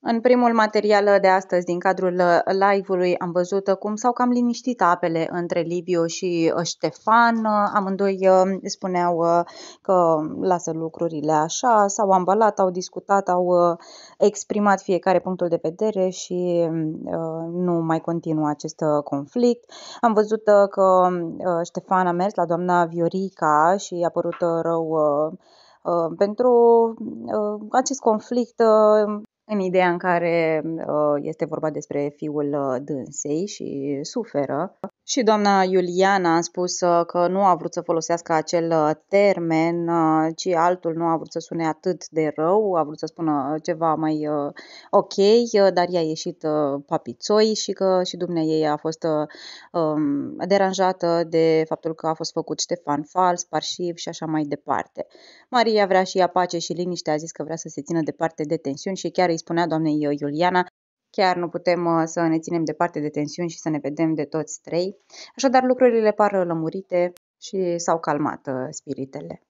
În primul material de astăzi, din cadrul uh, live-ului, am văzut uh, cum s-au cam liniștit apele între Liviu și uh, Ștefan. Amândoi spuneau că lasă lucrurile așa, s-au ambalat, au discutat, au exprimat fiecare punctul de vedere și mm, nu mai continuă acest conflict. Am văzut că Ștefan a mers la doamna Viorica și a părut rău pentru acest conflict în ideea în care uh, este vorba despre fiul uh, dânsei și suferă. Și doamna Iuliana a spus uh, că nu a vrut să folosească acel termen, ci altul nu a vrut să sune atât de rău, a vrut să spună ceva mai ok, dar i-a ieșit papițoi și că și ei a fost um, deranjată de faptul că a fost făcut Ștefan fals, parșiv și așa mai departe. Maria vrea și ea pace și liniște, a zis că vrea să se țină departe de tensiuni și chiar îi spunea doamnei uh, Iuliana, chiar nu putem uh, să ne ținem departe de tensiuni și să ne vedem de toți trei. Așadar, lucrurile par lămurite și s-au calmat uh, spiritele.